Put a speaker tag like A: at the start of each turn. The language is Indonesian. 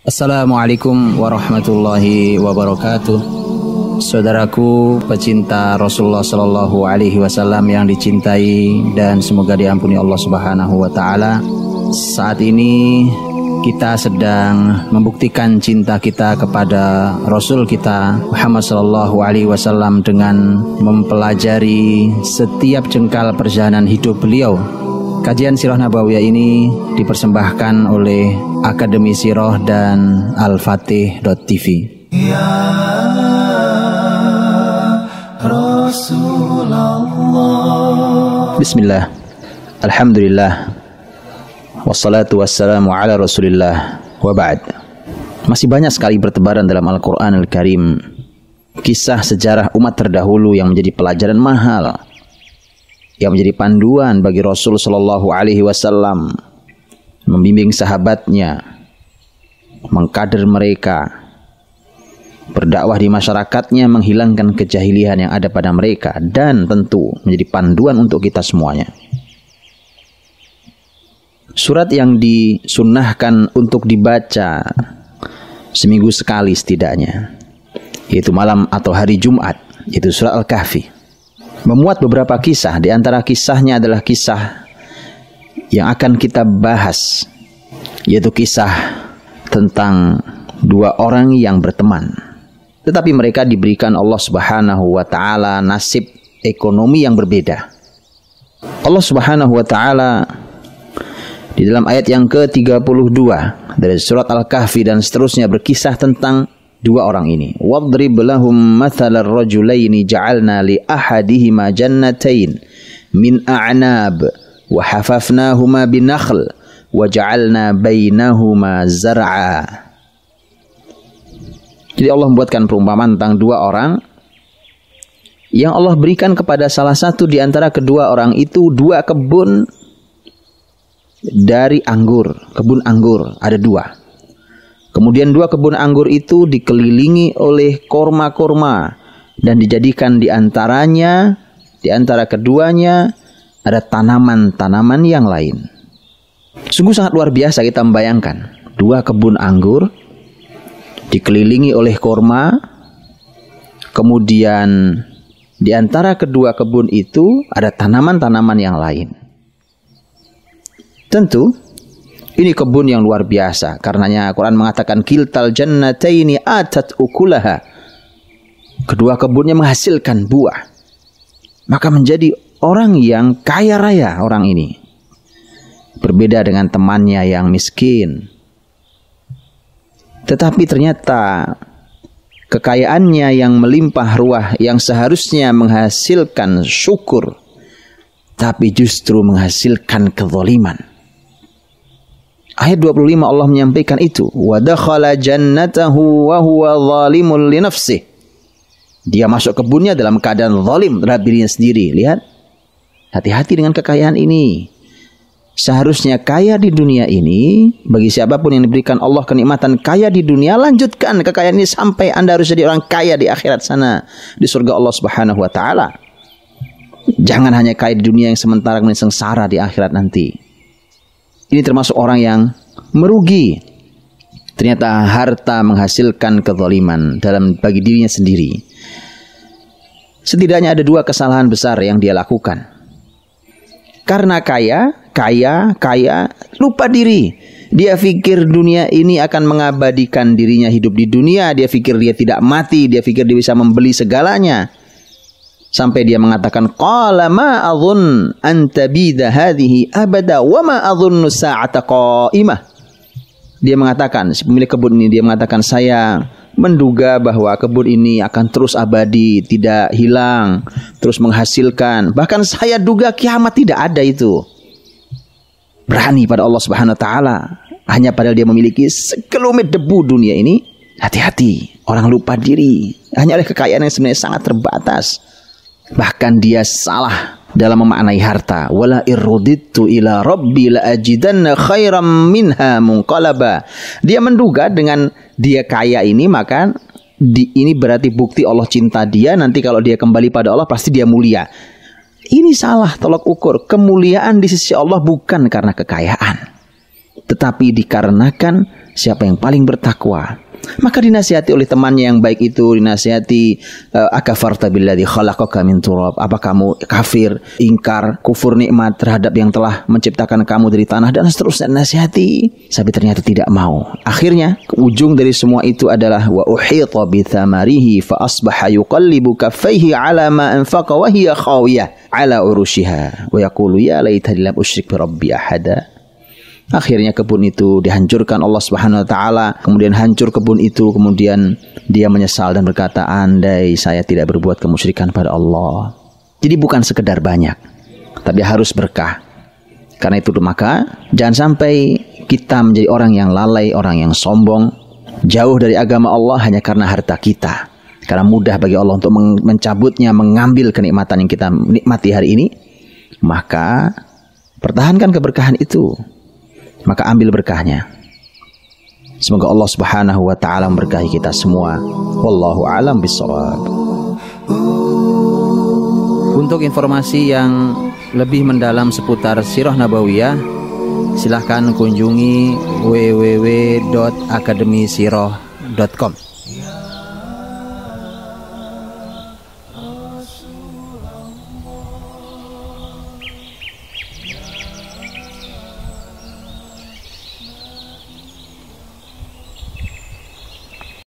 A: Assalamualaikum warahmatullahi wabarakatuh. Saudaraku pecinta Rasulullah Shallallahu Alaihi Wasallam yang dicintai dan semoga diampuni Allah Subhanahu Wa Taala. Saat ini kita sedang membuktikan cinta kita kepada Rasul kita Muhammad Shallallahu Alaihi Wasallam dengan mempelajari setiap jengkal perjalanan hidup beliau Kajian Sirah Nabawiyah ini dipersembahkan oleh Akademi Sirah dan Al-Fatih.tv. Ya Rasulullah. Bismillah. Alhamdulillah. Wassalatu wassalamu ala Rasulillah wa ba'd. Masih banyak sekali bertebaran dalam Al-Qur'an Al-Karim kisah sejarah umat terdahulu yang menjadi pelajaran mahal yang menjadi panduan bagi Rasul Shallallahu Alaihi Wasallam membimbing sahabatnya mengkader mereka berdakwah di masyarakatnya menghilangkan kejahilian yang ada pada mereka dan tentu menjadi panduan untuk kita semuanya. Surat yang disunnahkan untuk dibaca seminggu sekali setidaknya yaitu malam atau hari Jumat yaitu surat Al-Kahfi memuat beberapa kisah. Di antara kisahnya adalah kisah yang akan kita bahas, yaitu kisah tentang dua orang yang berteman. Tetapi mereka diberikan Allah Subhanahu wa taala nasib ekonomi yang berbeda. Allah Subhanahu wa taala di dalam ayat yang ke-32 dari surat Al-Kahfi dan seterusnya berkisah tentang dua orang ini. Wadrib lahum mathalar rajulaini ja'alna li ahadihima jannatain min a'nab wa hafafnahuma binakhl wa ja'alna bainahuma zar'a. Jadi Allah membuatkan perumpamaan tentang dua orang yang Allah berikan kepada salah satu di antara kedua orang itu dua kebun dari anggur, kebun anggur ada dua. Kemudian dua kebun anggur itu dikelilingi oleh korma-korma dan dijadikan di antaranya, di antara keduanya ada tanaman-tanaman yang lain. Sungguh sangat luar biasa kita membayangkan dua kebun anggur dikelilingi oleh korma, kemudian di antara kedua kebun itu ada tanaman-tanaman yang lain. Tentu ini kebun yang luar biasa. Karenanya Quran mengatakan kiltal jannataini atat ukulaha. Kedua kebunnya menghasilkan buah. Maka menjadi orang yang kaya raya orang ini. Berbeda dengan temannya yang miskin. Tetapi ternyata kekayaannya yang melimpah ruah yang seharusnya menghasilkan syukur tapi justru menghasilkan kezoliman. Ayat 25 Allah menyampaikan itu. Wa dakhala jannatahu wa huwa zalimun li nafsih. Dia masuk kebunnya dalam keadaan zalim terhadap dirinya sendiri. Lihat. Hati-hati dengan kekayaan ini. Seharusnya kaya di dunia ini, bagi siapapun yang diberikan Allah kenikmatan kaya di dunia, lanjutkan kekayaan ini sampai Anda harus jadi orang kaya di akhirat sana, di surga Allah Subhanahu wa taala. Jangan hanya kaya di dunia yang sementara kemudian sengsara di akhirat nanti. Ini termasuk orang yang merugi. Ternyata harta menghasilkan kezaliman dalam bagi dirinya sendiri. Setidaknya ada dua kesalahan besar yang dia lakukan. Karena kaya, kaya, kaya, lupa diri. Dia pikir dunia ini akan mengabadikan dirinya hidup di dunia. Dia pikir dia tidak mati. Dia pikir dia bisa membeli segalanya sampai dia mengatakan qala ma adhun antabida hadhihi abada wa ma adhunnu sa'ata qa'imah dia mengatakan si pemilik kebun ini dia mengatakan saya menduga bahwa kebun ini akan terus abadi tidak hilang terus menghasilkan bahkan saya duga kiamat tidak ada itu berani pada Allah Subhanahu wa taala hanya padahal dia memiliki sekelumit debu dunia ini hati-hati orang lupa diri hanya oleh kekayaan yang sebenarnya sangat terbatas bahkan dia salah dalam memaknai harta wala irudittu ila rabbi la ajidanna khairam minha munqalaba dia menduga dengan dia kaya ini maka di, ini berarti bukti Allah cinta dia nanti kalau dia kembali pada Allah pasti dia mulia ini salah tolok ukur kemuliaan di sisi Allah bukan karena kekayaan tetapi dikarenakan siapa yang paling bertakwa maka dinasihati oleh temannya yang baik itu dinasihati eh, akafarta billadhi khalaqaka min turab apa kamu kafir ingkar kufur nikmat terhadap yang telah menciptakan kamu dari tanah dan seterusnya nasihati tapi ternyata tidak mau akhirnya ujung dari semua itu adalah wa uhita bi thamarihi fa asbaha yuqallibu kaffaihi ala ma anfaqa wa hiya khawiyah ala urushiha wa yaqulu ya laitani lam usyrik bi rabbi ahada Akhirnya kebun itu dihancurkan Allah Subhanahu wa taala, kemudian hancur kebun itu, kemudian dia menyesal dan berkata, "Andai saya tidak berbuat kemusyrikan pada Allah." Jadi bukan sekedar banyak, tapi harus berkah. Karena itu maka jangan sampai kita menjadi orang yang lalai, orang yang sombong, jauh dari agama Allah hanya karena harta kita. Karena mudah bagi Allah untuk mencabutnya, mengambil kenikmatan yang kita nikmati hari ini, maka pertahankan keberkahan itu maka ambil berkahnya. Semoga Allah Subhanahu wa taala memberkahi kita semua. Wallahu alam bisawab. Untuk informasi yang lebih mendalam seputar Sirah Nabawiyah, silahkan kunjungi www.akademisiroh.com.